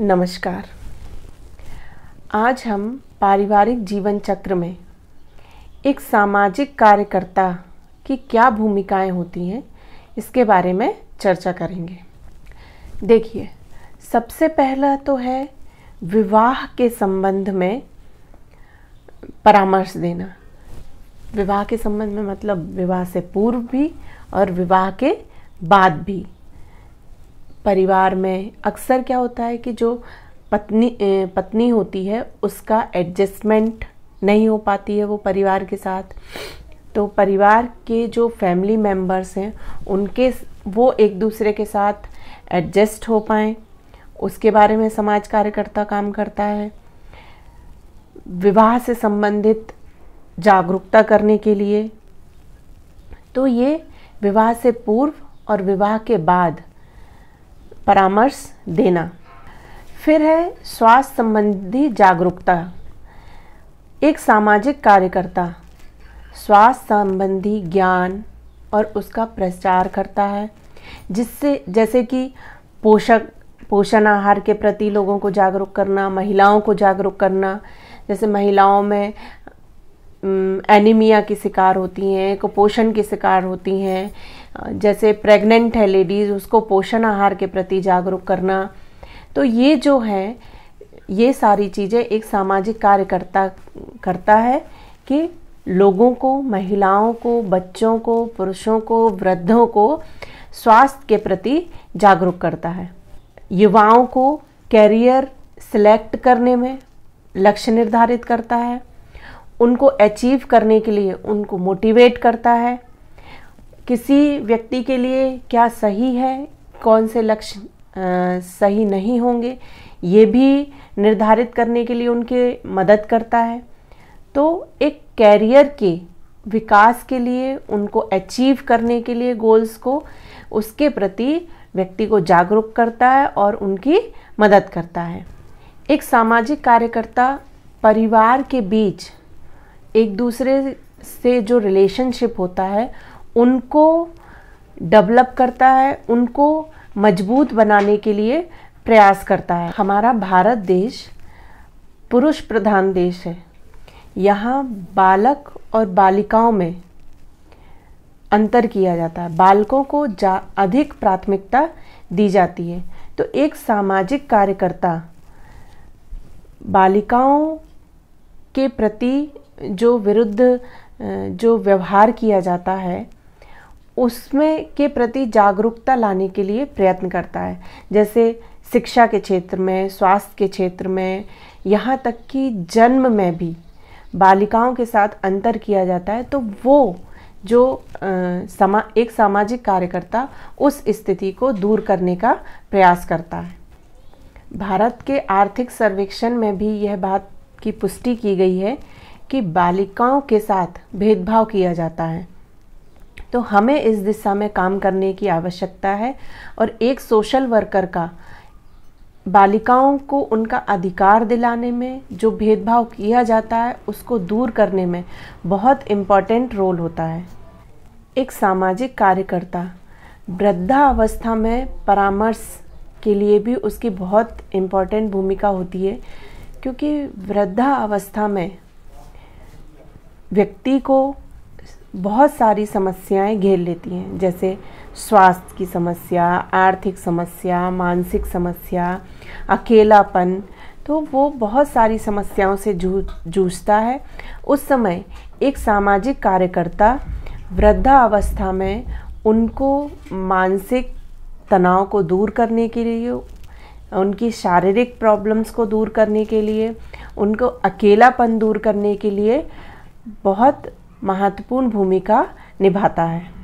नमस्कार आज हम पारिवारिक जीवन चक्र में एक सामाजिक कार्यकर्ता की क्या भूमिकाएं होती हैं इसके बारे में चर्चा करेंगे देखिए सबसे पहला तो है विवाह के संबंध में परामर्श देना विवाह के संबंध में मतलब विवाह से पूर्व भी और विवाह के बाद भी परिवार में अक्सर क्या होता है कि जो पत्नी पत्नी होती है उसका एडजस्टमेंट नहीं हो पाती है वो परिवार के साथ तो परिवार के जो फैमिली मेम्बर्स हैं उनके वो एक दूसरे के साथ एडजस्ट हो पाएँ उसके बारे में समाज कार्यकर्ता काम करता है विवाह से संबंधित जागरूकता करने के लिए तो ये विवाह से पूर्व और विवाह के बाद परामर्श देना फिर है स्वास्थ्य संबंधी जागरूकता एक सामाजिक कार्यकर्ता स्वास्थ्य संबंधी ज्ञान और उसका प्रचार करता है जिससे जैसे कि पोषक पोषण आहार के प्रति लोगों को जागरूक करना महिलाओं को जागरूक करना जैसे महिलाओं में एनीमिया की शिकार होती हैं कुपोषण की शिकार होती हैं जैसे प्रेग्नेंट है लेडीज़ उसको पोषण आहार के प्रति जागरूक करना तो ये जो है ये सारी चीज़ें एक सामाजिक कार्यकर्ता करता है कि लोगों को महिलाओं को बच्चों को पुरुषों को वृद्धों को स्वास्थ्य के प्रति जागरूक करता है युवाओं को कैरियर सिलेक्ट करने में लक्ष्य निर्धारित करता है उनको अचीव करने के लिए उनको मोटिवेट करता है किसी व्यक्ति के लिए क्या सही है कौन से लक्ष्य सही नहीं होंगे ये भी निर्धारित करने के लिए उनके मदद करता है तो एक कैरियर के विकास के लिए उनको अचीव करने के लिए गोल्स को उसके प्रति व्यक्ति को जागरूक करता है और उनकी मदद करता है एक सामाजिक कार्यकर्ता परिवार के बीच एक दूसरे से जो रिलेशनशिप होता है उनको डेवलप करता है उनको मजबूत बनाने के लिए प्रयास करता है हमारा भारत देश पुरुष प्रधान देश है यहाँ बालक और बालिकाओं में अंतर किया जाता है बालकों को जा अधिक प्राथमिकता दी जाती है तो एक सामाजिक कार्यकर्ता बालिकाओं के प्रति जो विरुद्ध जो व्यवहार किया जाता है उसमें के प्रति जागरूकता लाने के लिए प्रयत्न करता है जैसे शिक्षा के क्षेत्र में स्वास्थ्य के क्षेत्र में यहाँ तक कि जन्म में भी बालिकाओं के साथ अंतर किया जाता है तो वो जो समा एक सामाजिक कार्यकर्ता उस स्थिति को दूर करने का प्रयास करता है भारत के आर्थिक सर्वेक्षण में भी यह बात की पुष्टि की गई है कि बालिकाओं के साथ भेदभाव किया जाता है तो हमें इस दिशा में काम करने की आवश्यकता है और एक सोशल वर्कर का बालिकाओं को उनका अधिकार दिलाने में जो भेदभाव किया जाता है उसको दूर करने में बहुत इम्पॉर्टेंट रोल होता है एक सामाजिक कार्यकर्ता वृद्धावस्था में परामर्श के लिए भी उसकी बहुत इम्पॉर्टेंट भूमिका होती है क्योंकि वृद्धावस्था में व्यक्ति को बहुत सारी समस्याएं घेर लेती हैं जैसे स्वास्थ्य की समस्या आर्थिक समस्या मानसिक समस्या अकेलापन तो वो बहुत सारी समस्याओं से जू जूझता है उस समय एक सामाजिक कार्यकर्ता वृद्धावस्था में उनको मानसिक तनाव को दूर करने के लिए उनकी शारीरिक प्रॉब्लम्स को दूर करने के लिए उनको अकेलापन दूर करने के लिए बहुत महत्वपूर्ण भूमिका निभाता है